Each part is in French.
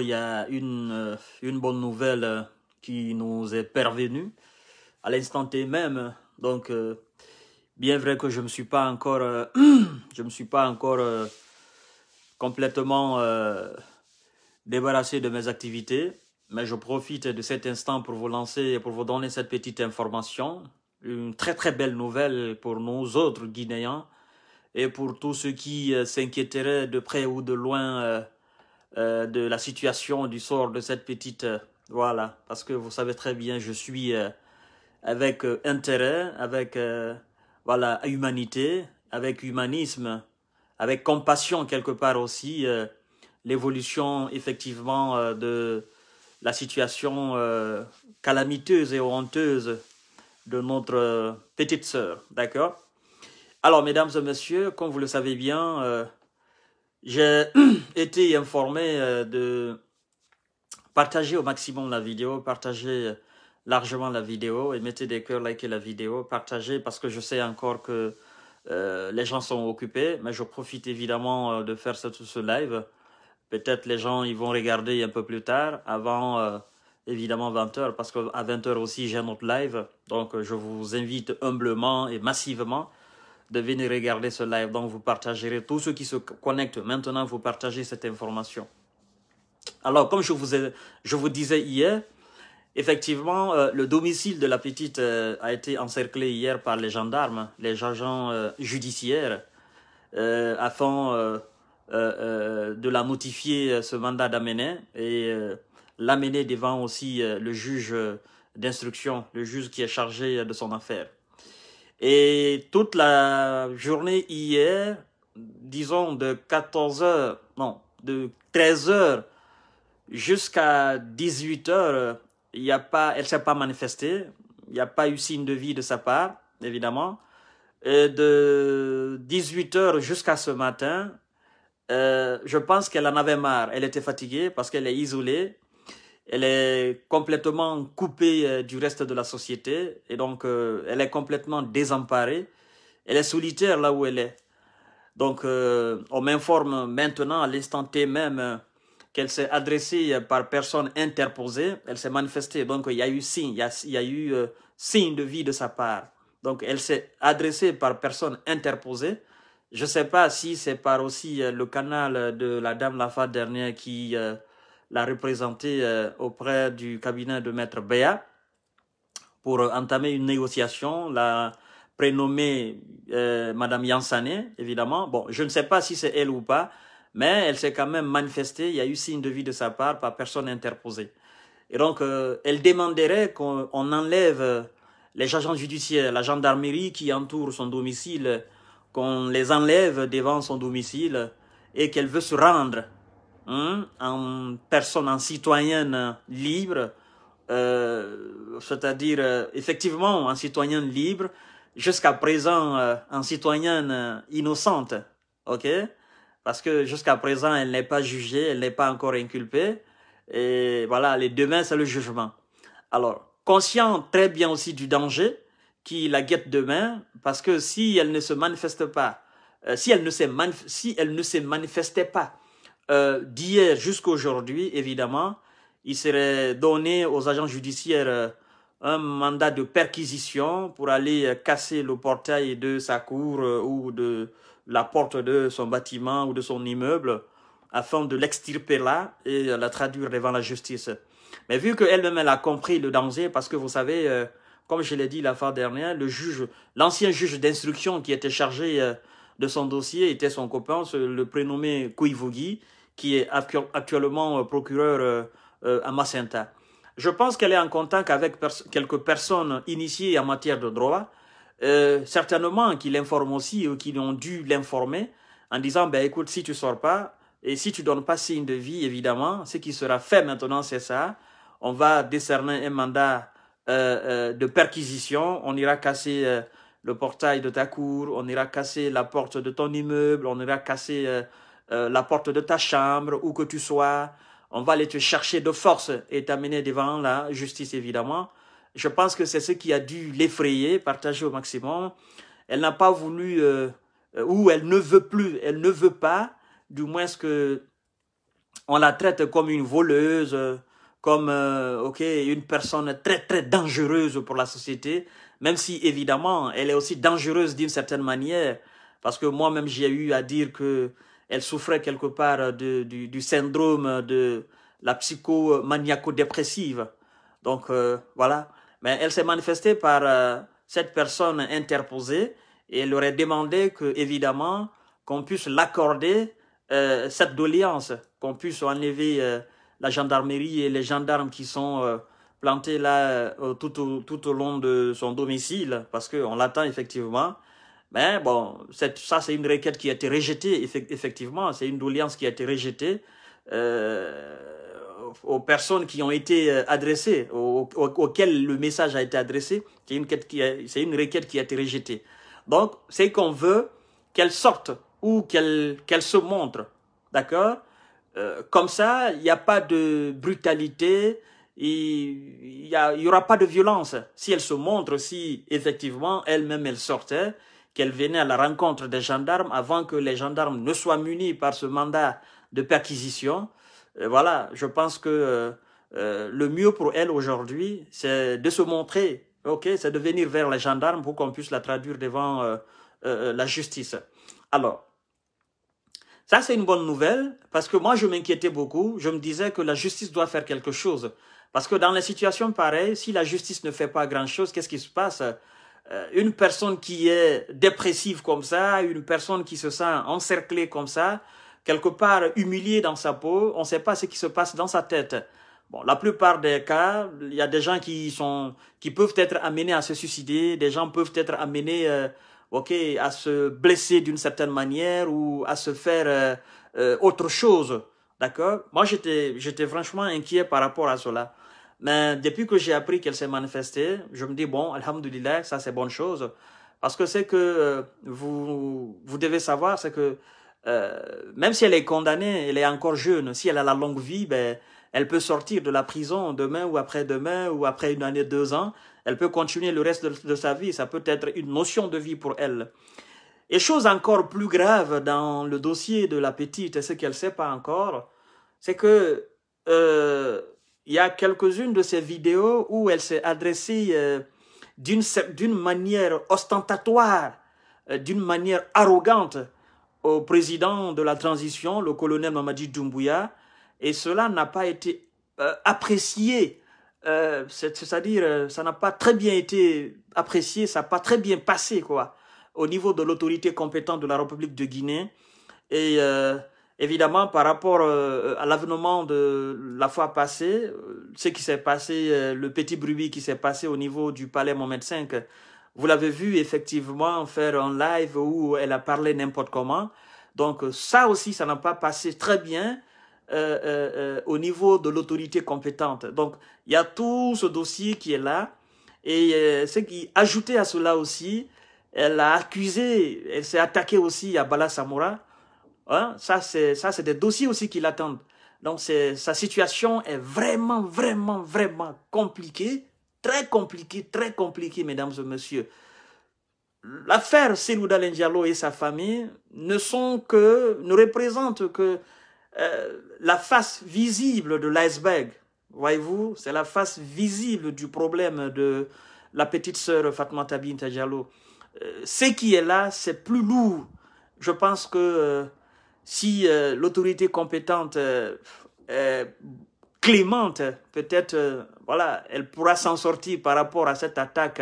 il y a une, euh, une bonne nouvelle euh, qui nous est parvenue à l'instant T même. Donc, euh, bien vrai que je ne me suis pas encore, je me suis pas encore complètement débarrassé de mes activités, mais je profite de cet instant pour vous lancer, et pour vous donner cette petite information, une très très belle nouvelle pour nous autres Guinéens et pour tous ceux qui s'inquiéteraient de près ou de loin euh, de la situation, du sort de cette petite... Euh, voilà, parce que vous savez très bien, je suis euh, avec intérêt, avec voilà, humanité, avec humanisme, avec compassion quelque part aussi, l'évolution effectivement de la situation calamiteuse et honteuse de notre petite sœur, d'accord Alors, mesdames et messieurs, comme vous le savez bien, j'ai été informé euh, de partager au maximum la vidéo, partager euh, largement la vidéo et mettez des cœurs, likez la vidéo, partagez parce que je sais encore que euh, les gens sont occupés, mais je profite évidemment de faire ce, tout ce live. Peut-être les gens ils vont regarder un peu plus tard, avant évidemment 20h, parce qu'à 20h aussi j'ai un autre live. Donc je vous invite humblement et massivement de venir regarder ce live. Donc, vous partagerez, tous ceux qui se connectent maintenant, vous partagez cette information. Alors, comme je vous, je vous disais hier, effectivement, euh, le domicile de la petite euh, a été encerclé hier par les gendarmes, les agents euh, judiciaires, afin de la notifier ce mandat d'amener et l'amener devant aussi le juge d'instruction, le juge qui est chargé de son affaire. Et toute la journée hier, disons de 14h, non, de 13h jusqu'à 18h, il a elle ne s'est pas manifestée. Il n'y a pas eu signe de vie de sa part, évidemment. Et de 18h jusqu'à ce matin, euh, je pense qu'elle en avait marre. Elle était fatiguée parce qu'elle est isolée elle est complètement coupée euh, du reste de la société et donc euh, elle est complètement désemparée. Elle est solitaire là où elle est. Donc euh, on m'informe maintenant à l'instant T même qu'elle s'est adressée par personne interposée, elle s'est manifestée. Donc il y a eu signe, il y a, eu signe de vie de sa part. Donc elle s'est adressée par personne interposée. Je ne sais pas si c'est par aussi le canal de la dame Lafa dernière qui l'a représenter euh, auprès du cabinet de Maître Béa pour entamer une négociation, l'a prénommée euh, Madame Yansané, évidemment. Bon, je ne sais pas si c'est elle ou pas, mais elle s'est quand même manifestée, il y a eu signe de vie de sa part par personne interposée. Et donc, euh, elle demanderait qu'on enlève les agents judiciaires, la gendarmerie qui entoure son domicile, qu'on les enlève devant son domicile et qu'elle veut se rendre Hein, en personne, en citoyenne libre, euh, c'est-à-dire euh, effectivement en citoyenne libre, jusqu'à présent euh, en citoyenne innocente, ok Parce que jusqu'à présent elle n'est pas jugée, elle n'est pas encore inculpée, et voilà, les demain c'est le jugement. Alors, conscient très bien aussi du danger qui la guette demain, parce que si elle ne se manifeste pas, si elle ne se si elle ne se manifestait pas euh, d'hier jusqu'aujourd'hui, évidemment, il serait donné aux agents judiciaires euh, un mandat de perquisition pour aller euh, casser le portail de sa cour ou de la porte de son bâtiment ou de son immeuble afin de l'extirper là et la traduire devant la justice. Mais vu qu'elle-même, a compris le danger, parce que vous savez, comme je l'ai dit la fin dernière, le juge, l'ancien juge d'instruction qui était chargé de son dossier était son copain, le prénommé Kouivougui, qui est actuellement euh, procureur euh, euh, à Macenta. Je pense qu'elle est en contact avec quelques personnes initiées en matière de droit, certainement qui l'informent aussi ou qui ont dû l'informer en disant, ben écoute, si tu sors pas et si tu donnes pas signe de vie, évidemment, ce qui sera fait maintenant, c'est ça. On va décerner un mandat de perquisition, on ira casser le portail de ta cour, on ira casser la porte de ton immeuble, on ira casser euh, euh, la porte de ta chambre, où que tu sois. On va aller te chercher de force et t'amener devant la justice, évidemment. Je pense que c'est ce qui a dû l'effrayer, partager au maximum. Elle n'a pas voulu, euh, ou elle ne veut plus, elle ne veut pas, du moins ce que on la traite comme une voleuse, comme euh, ok une personne très très dangereuse pour la société, même si évidemment elle est aussi dangereuse d'une certaine manière, parce que moi-même j'ai eu à dire que elle souffrait quelque part de, du, syndrome de la psychomaniaco-dépressive. Donc euh, voilà, mais elle s'est manifestée par euh, cette personne interposée et elle aurait demandé que évidemment qu'on puisse l'accorder cette doléance, qu'on puisse enlever la gendarmerie et les gendarmes qui sont euh, plantés là euh, tout au, tout long de son domicile, parce qu'on l'attend effectivement. Mais bon, ça c'est une requête qui a été rejetée, effectivement, c'est une doléance qui a été rejetée euh, aux personnes qui ont été adressées, auxquelles le message a été adressé. C'est une, requête qui a été rejetée. Donc, c'est qu'on veut qu'elle sorte ou qu'elle se montre, d'accord euh, comme ça, il n'y a pas de brutalité, il n'y aura pas de violence. Si elle se montre, si effectivement elle-même elle sortait, qu'elle venait à la rencontre des gendarmes avant que les gendarmes ne soient munis par ce mandat de perquisition, euh, voilà, je pense que euh, le mieux pour elle aujourd'hui, c'est de se montrer, ok, c'est de venir vers les gendarmes pour qu'on puisse la traduire devant la justice. Alors, ça, c'est une bonne nouvelle parce que moi, je m'inquiétais beaucoup. Je me disais que la justice doit faire quelque chose. Parce que dans les situations pareilles, si la justice ne fait pas grand-chose, qu'est-ce qui se passe euh, Une personne qui est dépressive comme ça, une personne qui se sent encerclée comme ça, quelque part humiliée dans sa peau, on ne sait pas ce qui se passe dans sa tête. Bon, la plupart des cas, il y a des gens qui sont, qui peuvent être amenés à se suicider, des gens peuvent être amenés euh, ok, à se blesser d'une certaine manière ou à se faire euh, euh, autre chose, d'accord Moi, j'étais, j'étais franchement inquiet par rapport à cela. Mais depuis que j'ai appris qu'elle s'est manifestée, je me dis bon, alhamdulillah, ça c'est bonne chose, parce que c'est que euh, vous vous devez savoir, c'est que même si elle est condamnée, elle est encore jeune. Si elle a la longue vie, ben elle peut sortir de la prison demain ou après-demain ou après une année, deux ans. Elle peut continuer le reste de, sa vie. Ça peut être une notion de vie pour elle. Et chose encore plus grave dans le dossier de la petite, et ce qu'elle ne sait pas encore, c'est que euh, il y a quelques-unes de ces vidéos où elle s'est adressée euh, d'une d'une manière ostentatoire, euh, d'une manière arrogante au président de la transition, le colonel Mamadi Doumbouya, et cela n'a pas été apprécié euh, c'est-à-dire euh, ça n'a pas très bien été apprécié, ça n'a pas très bien passé quoi au niveau de l'autorité compétente de la République de Guinée et euh, évidemment par rapport à l'avenement de la fois passée, ce qui s'est passé, le petit bruit qui s'est passé au niveau du palais Mohamed V, vous l'avez vu effectivement faire un live où elle a parlé n'importe comment. Donc ça aussi, ça n'a pas passé très bien. Euh, euh, euh, au niveau de l'autorité compétente. Donc, il y a tout ce dossier qui est là. Et ce qui, ajouté à cela aussi, elle a accusé, elle s'est attaquée aussi à Bala Samora. Hein? Ça, c'est ça, c'est des dossiers aussi qui l'attendent. Donc, sa situation est vraiment, vraiment, vraiment compliquée, très compliquée, très compliquée, mesdames et messieurs. L'affaire Selouda Lendialo et sa famille ne sont que, ne représentent que euh, la face visible de l'iceberg. Voyez-vous, c'est la face visible du problème de la petite sœur Fatma Tabi Tajalo. Euh, ce qui est là, c'est plus lourd. Je pense que euh, si l'autorité compétente est clémente, peut-être, voilà, elle pourra s'en sortir par rapport à cette attaque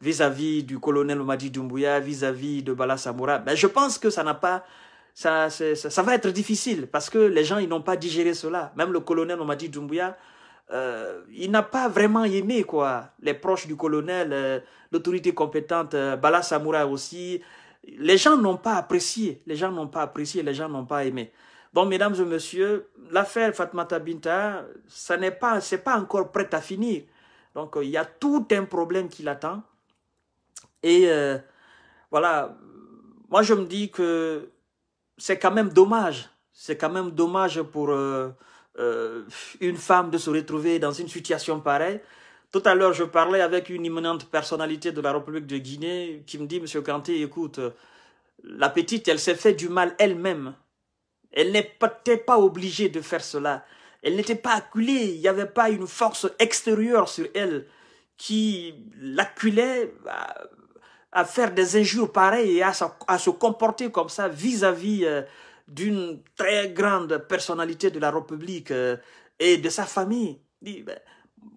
vis-à-vis du colonel Madi Doumbouya, vis-à-vis de Bala Samoura. Mais ben, je pense que ça n'a pas ça, ça, va être difficile parce que les gens, ils n'ont pas digéré cela. Même le colonel Mamadi dit euh, il n'a pas vraiment aimé quoi. Les proches du colonel, euh, l'autorité compétente, euh, Bala Samoura aussi. Les gens n'ont pas apprécié. Les gens n'ont pas apprécié. Les gens n'ont pas aimé. Bon, mesdames et messieurs, l'affaire Fatmata Binta, ça n'est pas, c'est pas encore prête à finir. Donc, euh, il y a tout un problème qui l'attend. Et voilà, moi je me dis que c'est quand même dommage. C'est quand même dommage pour euh, euh, une femme de se retrouver dans une situation pareille. Tout à l'heure, je parlais avec une imminente personnalité de la République de Guinée qui me dit, Monsieur Kanté, écoute, euh, la petite, elle s'est fait du mal elle-même. Elle n'était pas obligée de faire cela. Elle n'était pas acculée. Il n'y avait pas une force extérieure sur elle qui l'acculait. Bah, à faire des injures pareilles et à, à se comporter comme ça vis-à-vis euh, d'une très grande personnalité de la République euh, et de sa famille. Dit, ben,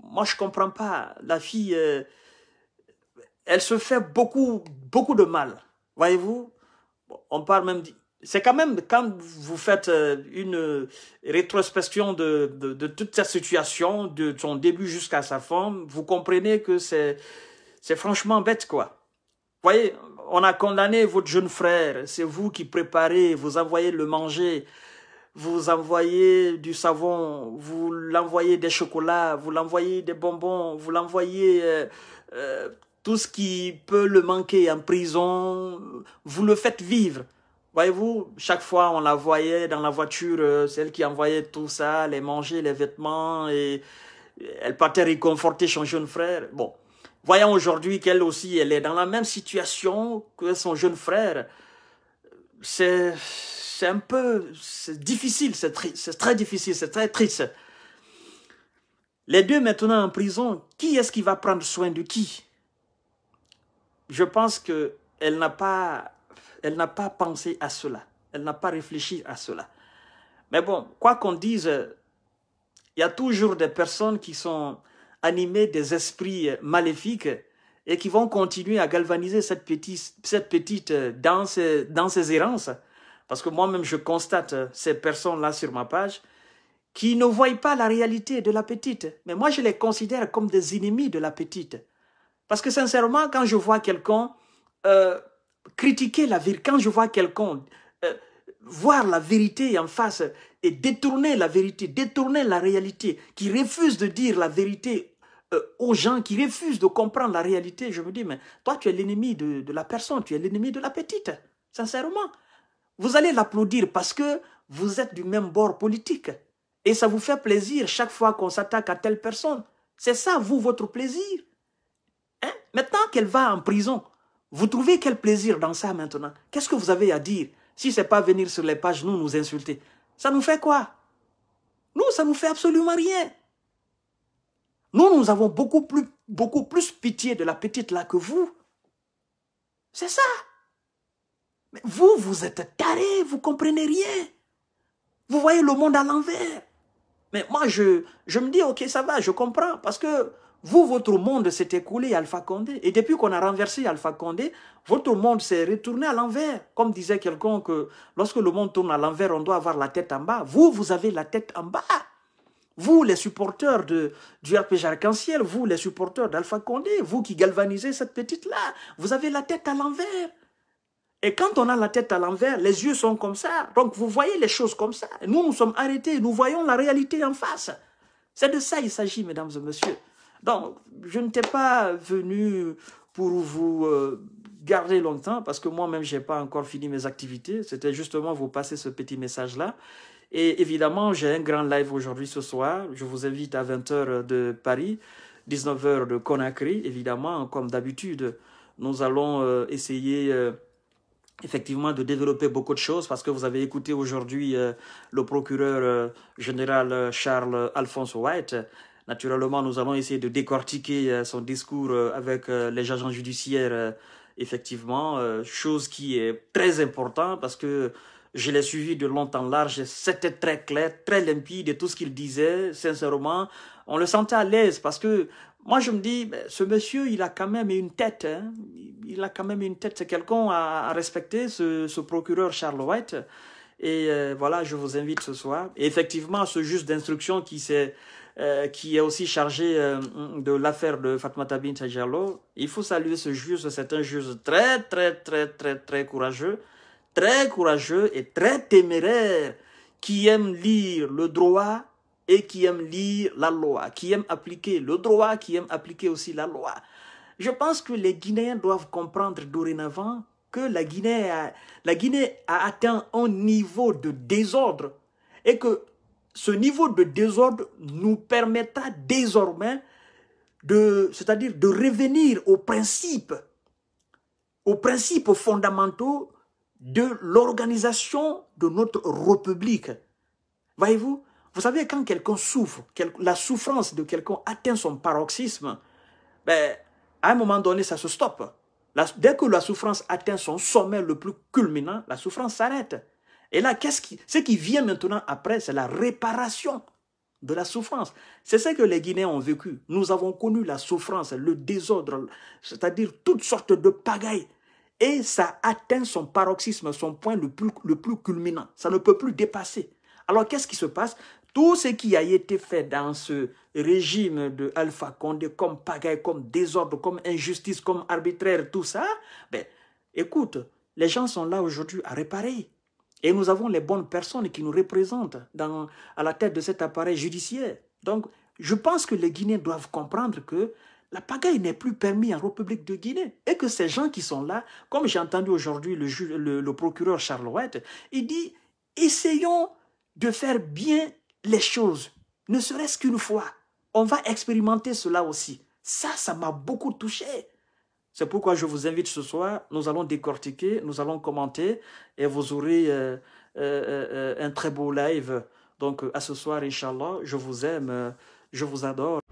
moi, je comprends pas. La fille, euh, elle se fait beaucoup, beaucoup de mal. Voyez-vous On parle même. C'est quand même quand vous faites une rétrospection de, de, de toute sa situation, de son début jusqu'à sa fin, vous comprenez que c'est franchement bête, quoi. Voyez, on a condamné votre jeune frère, c'est vous qui préparez, vous envoyez le manger, vous envoyez du savon, vous l'envoyez des chocolats, vous l'envoyez des bonbons, vous l'envoyez euh, euh, tout ce qui peut le manquer en prison, vous le faites vivre. Voyez-vous, chaque fois on la voyait dans la voiture, euh, celle qui envoyait tout ça, les manger, les vêtements, et elle partait réconforter son jeune frère. Bon, Voyons aujourd'hui qu'elle aussi, elle est dans la même situation que son jeune frère. C'est un peu difficile, c'est très difficile, c'est très triste. Les deux maintenant en prison, qui est-ce qui va prendre soin de qui Je pense que elle n'a pas, elle n'a pas pensé à cela. Elle n'a pas réfléchi à cela. Mais bon, quoi qu'on dise, il y a toujours des personnes qui sont animés des esprits maléfiques et qui vont continuer à galvaniser cette petite, cette petite danse, euh, dans ses errances. Parce que moi-même, je constate euh, ces personnes-là sur ma page qui ne voient pas la réalité de la petite. Mais moi, je les considère comme des ennemis de la petite. Parce que sincèrement, quand je vois quelqu'un euh, critiquer la ville quand je vois quelqu'un voir la vérité en face et détourner la vérité, détourner la réalité, qui refuse de dire la vérité euh, aux gens, qui refuse de comprendre la réalité, je me dis, mais toi, tu es l'ennemi de, la personne, tu es l'ennemi de la petite, sincèrement. Vous allez l'applaudir parce que vous êtes du même bord politique. Et ça vous fait plaisir chaque fois qu'on s'attaque à telle personne. C'est ça, vous, votre plaisir. Hein? Maintenant qu'elle va en prison, vous trouvez quel plaisir dans ça maintenant Qu'est-ce que vous avez à dire si c'est pas venir sur les pages, nous nous insulter, ça nous fait quoi Nous, ça nous fait absolument rien. Nous, nous avons beaucoup plus, beaucoup plus pitié de la petite là que vous. C'est ça. Mais vous, vous êtes tarés, vous comprenez rien. Vous voyez le monde à l'envers. Mais moi, je, me dis, ok, ça va, je comprends. Parce que vous, votre monde s'est écoulé Alpha Condé. Et depuis qu'on a renversé Alpha Condé, votre monde s'est retourné à l'envers. Comme disait quelqu'un que lorsque le monde tourne à l'envers, on doit avoir la tête en bas. Vous, vous avez la tête en bas. Vous, les supporters de, du RPG Arc-en-Ciel, vous, les supporters d'Alpha Condé, vous qui galvanisez cette petite-là, vous avez la tête à l'envers. Et quand on a la tête à l'envers, les yeux sont comme ça. Donc vous voyez les choses comme ça. Nous, nous sommes arrêtés, nous voyons la réalité en face. C'est de ça il s'agit, mesdames et messieurs. Donc, je ne t'ai pas venu pour vous euh, garder longtemps, parce que moi-même, je n'ai pas encore fini mes activités. C'était justement vous passer ce petit message-là. Et évidemment, j'ai un grand live aujourd'hui ce soir. Je vous invite à 20h de Paris, 19h de Conakry. Évidemment, comme d'habitude, nous allons euh, essayer... Euh, effectivement de développer beaucoup de choses parce que vous avez écouté aujourd'hui euh, le procureur euh, général euh, Charles Alphonse White. Naturellement, nous allons essayer de décortiquer son discours avec les agents judiciaires, effectivement, chose qui est très importante parce que je l'ai suivi de longtemps large, c'était très clair, très limpide, et tout ce qu'il disait, sincèrement, on le sentait à l'aise parce que moi, je me dis, ben, ce monsieur, il a quand même une tête. Hein. Il a quand même une tête. C'est quelqu'un à, respecter, ce, procureur Charles White. Et euh, voilà, je vous invite ce soir. effectivement, ce juge d'instruction qui euh, qui est aussi chargé euh, de l'affaire de Fatma Bint Il faut saluer ce juge, c'est un juge très, très, très, très, très courageux, très courageux et très téméraire, qui aime lire le droit, et qui aime lire la loi, qui aime appliquer le droit, qui aime appliquer aussi la loi. Je pense que les Guinéens doivent comprendre dorénavant que la Guinée a, la Guinée a atteint un niveau de désordre et que ce niveau de désordre nous permettra désormais de, c'est-à-dire de revenir aux principes, aux principes fondamentaux de l'organisation de notre République. Voyez-vous, vous savez, quand quelqu'un souffre, la souffrance de quelqu'un atteint son paroxysme, ben, à un moment donné, ça se stoppe. dès que la souffrance atteint son sommet le plus culminant, la souffrance s'arrête. Et là, qu'est-ce qui, ce qui vient maintenant après, c'est la réparation de la souffrance. C'est ce que les Guinéens ont vécu. Nous avons connu la souffrance, le désordre, c'est-à-dire toutes sortes de pagailles. Et ça atteint son paroxysme, son point le plus, le plus culminant. Ça ne peut plus dépasser. Alors qu'est-ce qui se passe tout ce qui a été fait dans ce régime de Alpha Condé, comme pagaille, comme désordre, comme injustice, comme arbitraire, tout ça, ben, écoute, les gens sont là aujourd'hui à réparer. Et nous avons les bonnes personnes qui nous représentent à la tête de cet appareil judiciaire. Donc, je pense que les Guinéens doivent comprendre que la pagaille n'est plus permise en République de Guinée. Et que ces gens qui sont là, comme j'ai entendu aujourd'hui le, procureur Charloët, il dit essayons de faire bien les choses, ne serait-ce qu'une fois. On va expérimenter cela aussi. Ça, ça m'a beaucoup touché. C'est pourquoi je vous invite ce soir, nous allons décortiquer, nous allons commenter et vous aurez euh, euh, euh, un très beau live. Donc à ce soir, Inch'Allah, je vous aime, je vous adore.